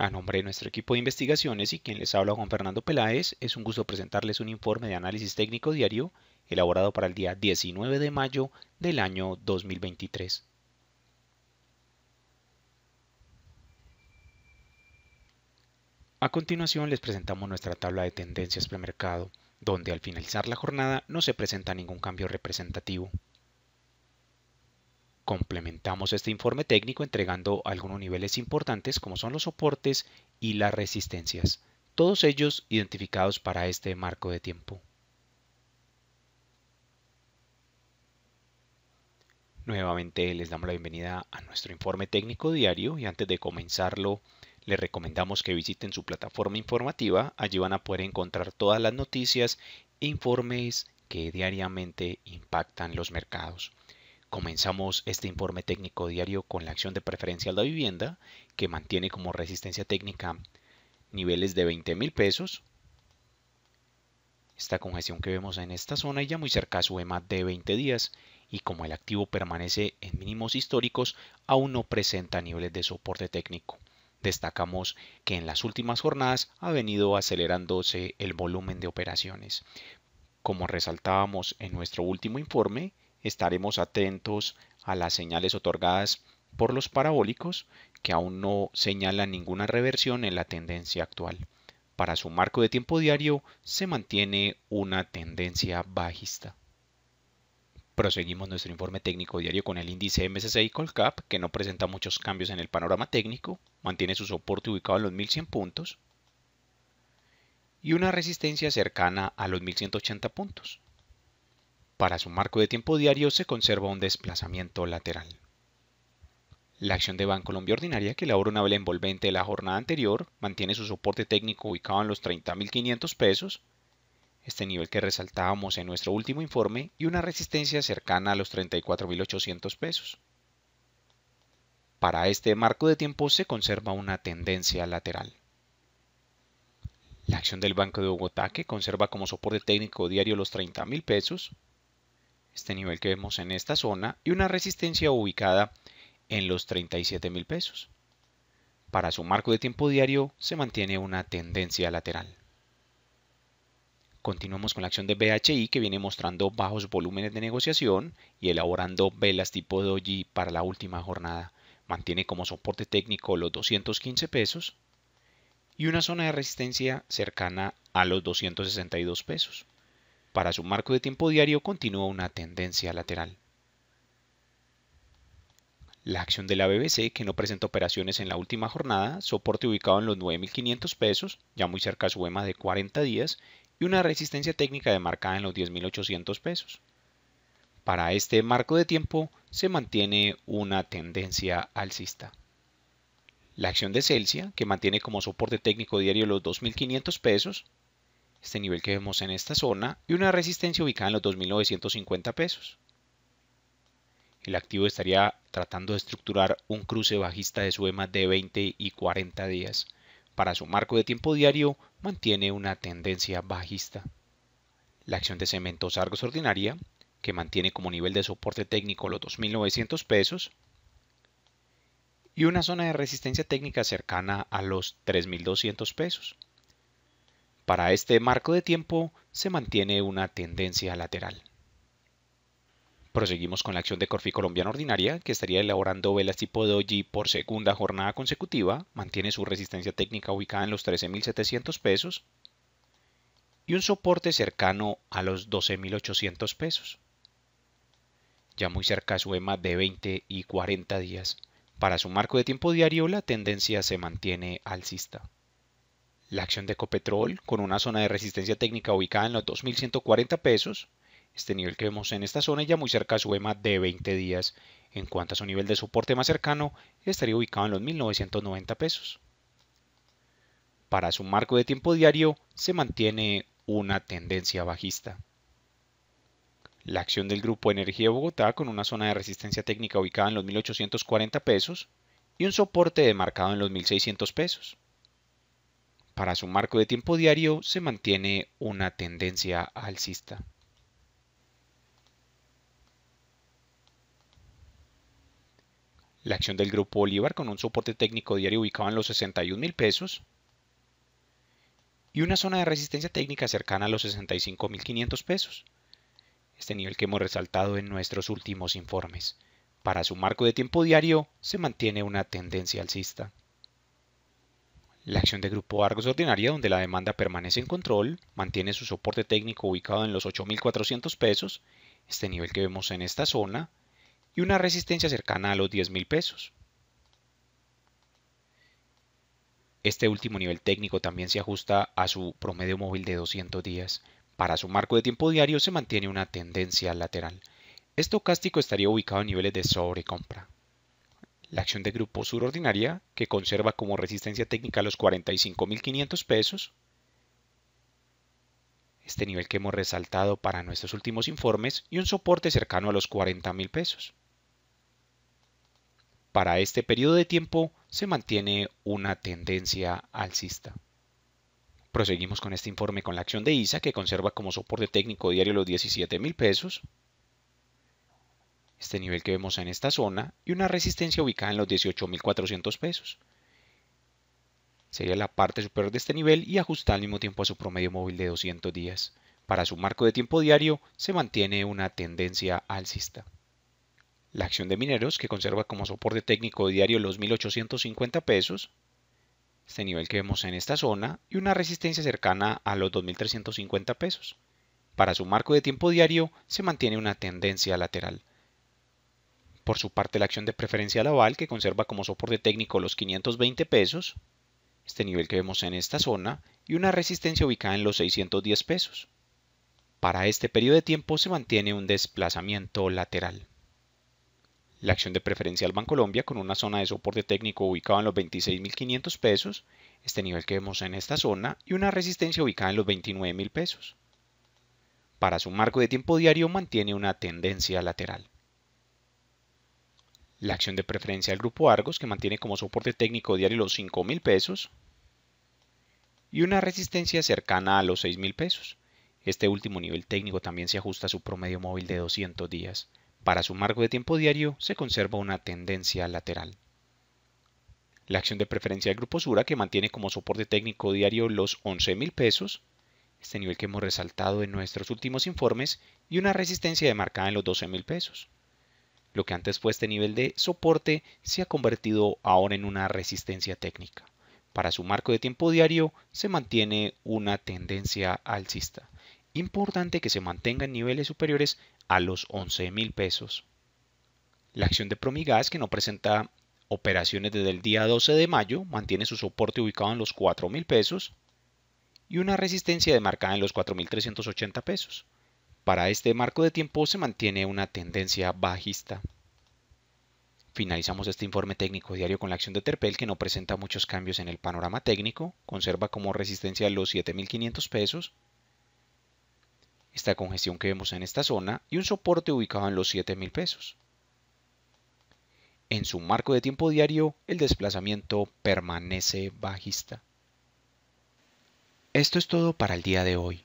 A nombre de nuestro equipo de investigaciones y quien les habla Juan Fernando Peláez, es un gusto presentarles un informe de análisis técnico diario elaborado para el día 19 de mayo del año 2023. A continuación les presentamos nuestra tabla de tendencias premercado, donde al finalizar la jornada no se presenta ningún cambio representativo. Complementamos este informe técnico entregando algunos niveles importantes como son los soportes y las resistencias, todos ellos identificados para este marco de tiempo. Nuevamente les damos la bienvenida a nuestro informe técnico diario y antes de comenzarlo les recomendamos que visiten su plataforma informativa, allí van a poder encontrar todas las noticias e informes que diariamente impactan los mercados. Comenzamos este informe técnico diario con la acción de preferencia a la vivienda, que mantiene como resistencia técnica niveles de 20 mil pesos. Esta congestión que vemos en esta zona ya muy cerca sube más de 20 días y como el activo permanece en mínimos históricos, aún no presenta niveles de soporte técnico. Destacamos que en las últimas jornadas ha venido acelerándose el volumen de operaciones. Como resaltábamos en nuestro último informe, estaremos atentos a las señales otorgadas por los parabólicos que aún no señalan ninguna reversión en la tendencia actual. Para su marco de tiempo diario se mantiene una tendencia bajista. Proseguimos nuestro informe técnico diario con el índice MSCI Colcap, que no presenta muchos cambios en el panorama técnico, mantiene su soporte ubicado en los 1100 puntos y una resistencia cercana a los 1180 puntos. Para su marco de tiempo diario se conserva un desplazamiento lateral. La acción de Bancolombia Ordinaria, que elabora una vela envolvente de la jornada anterior, mantiene su soporte técnico ubicado en los 30.500 pesos, este nivel que resaltábamos en nuestro último informe, y una resistencia cercana a los 34.800 pesos. Para este marco de tiempo se conserva una tendencia lateral. La acción del Banco de Bogotá, que conserva como soporte técnico diario los 30.000 pesos, este nivel que vemos en esta zona, y una resistencia ubicada en los 37 mil pesos. Para su marco de tiempo diario se mantiene una tendencia lateral. Continuamos con la acción de BHI que viene mostrando bajos volúmenes de negociación y elaborando velas tipo doji para la última jornada. Mantiene como soporte técnico los 215 pesos y una zona de resistencia cercana a los 262 pesos. Para su marco de tiempo diario continúa una tendencia lateral. La acción de la BBC, que no presenta operaciones en la última jornada, soporte ubicado en los 9.500 pesos, ya muy cerca a su EMA de 40 días, y una resistencia técnica demarcada en los 10.800 pesos. Para este marco de tiempo se mantiene una tendencia alcista. La acción de Celsia, que mantiene como soporte técnico diario los 2.500 pesos, este nivel que vemos en esta zona, y una resistencia ubicada en los 2.950 pesos. El activo estaría tratando de estructurar un cruce bajista de su EMA de 20 y 40 días. Para su marco de tiempo diario mantiene una tendencia bajista. La acción de cementos Argos ordinaria, que mantiene como nivel de soporte técnico los 2.900 pesos, y una zona de resistencia técnica cercana a los 3.200 pesos. Para este marco de tiempo se mantiene una tendencia lateral. Proseguimos con la acción de Corfi Colombiana Ordinaria, que estaría elaborando velas tipo doji por segunda jornada consecutiva, mantiene su resistencia técnica ubicada en los 13.700 pesos y un soporte cercano a los 12.800 pesos. Ya muy cerca su EMA de 20 y 40 días. Para su marco de tiempo diario, la tendencia se mantiene alcista la acción de Ecopetrol con una zona de resistencia técnica ubicada en los 2.140 pesos, este nivel que vemos en esta zona ya muy cerca de su EMA de 20 días, en cuanto a su nivel de soporte más cercano estaría ubicado en los 1.990 pesos. Para su marco de tiempo diario se mantiene una tendencia bajista. La acción del Grupo Energía de Bogotá con una zona de resistencia técnica ubicada en los 1.840 pesos y un soporte demarcado en los 1.600 pesos. Para su marco de tiempo diario se mantiene una tendencia alcista. La acción del grupo Bolívar con un soporte técnico diario ubicado en los 61 mil pesos y una zona de resistencia técnica cercana a los $65,500. mil pesos. Este nivel que hemos resaltado en nuestros últimos informes. Para su marco de tiempo diario se mantiene una tendencia alcista. La acción de grupo Argos ordinaria, donde la demanda permanece en control, mantiene su soporte técnico ubicado en los 8.400 pesos, este nivel que vemos en esta zona, y una resistencia cercana a los 10.000 pesos. Este último nivel técnico también se ajusta a su promedio móvil de 200 días. Para su marco de tiempo diario se mantiene una tendencia lateral. Estocástico estaría ubicado en niveles de sobrecompra la acción de grupo Ordinaria, que conserva como resistencia técnica los 45.500 pesos, este nivel que hemos resaltado para nuestros últimos informes, y un soporte cercano a los 40.000 pesos. Para este periodo de tiempo se mantiene una tendencia alcista. Proseguimos con este informe con la acción de ISA, que conserva como soporte técnico diario los 17.000 pesos, este nivel que vemos en esta zona, y una resistencia ubicada en los 18.400 pesos. Sería la parte superior de este nivel y ajusta al mismo tiempo a su promedio móvil de 200 días. Para su marco de tiempo diario se mantiene una tendencia alcista. La acción de mineros, que conserva como soporte técnico diario los 1.850 pesos, este nivel que vemos en esta zona, y una resistencia cercana a los 2.350 pesos. Para su marco de tiempo diario se mantiene una tendencia lateral. Por su parte, la acción de preferencia Laval, que conserva como soporte técnico los 520 pesos, este nivel que vemos en esta zona, y una resistencia ubicada en los 610 pesos. Para este periodo de tiempo se mantiene un desplazamiento lateral. La acción de preferencia al Bancolombia con una zona de soporte técnico ubicada en los 26.500 pesos, este nivel que vemos en esta zona, y una resistencia ubicada en los 29.000 pesos. Para su marco de tiempo diario mantiene una tendencia lateral la acción de preferencia del Grupo Argos, que mantiene como soporte técnico diario los 5,000 mil pesos, y una resistencia cercana a los 6,000 pesos. Este último nivel técnico también se ajusta a su promedio móvil de 200 días. Para su marco de tiempo diario se conserva una tendencia lateral. La acción de preferencia del Grupo Sura, que mantiene como soporte técnico diario los 11,000 pesos, este nivel que hemos resaltado en nuestros últimos informes, y una resistencia demarcada en los 12,000 pesos. Lo que antes fue este nivel de soporte se ha convertido ahora en una resistencia técnica. Para su marco de tiempo diario se mantiene una tendencia alcista. Importante que se mantenga en niveles superiores a los $11,000. pesos. La acción de Promigas, que no presenta operaciones desde el día 12 de mayo, mantiene su soporte ubicado en los $4,000 pesos y una resistencia demarcada en los 4.380 pesos. Para este marco de tiempo se mantiene una tendencia bajista. Finalizamos este informe técnico diario con la acción de Terpel que no presenta muchos cambios en el panorama técnico, conserva como resistencia los 7.500 pesos, esta congestión que vemos en esta zona y un soporte ubicado en los 7.000 pesos. En su marco de tiempo diario, el desplazamiento permanece bajista. Esto es todo para el día de hoy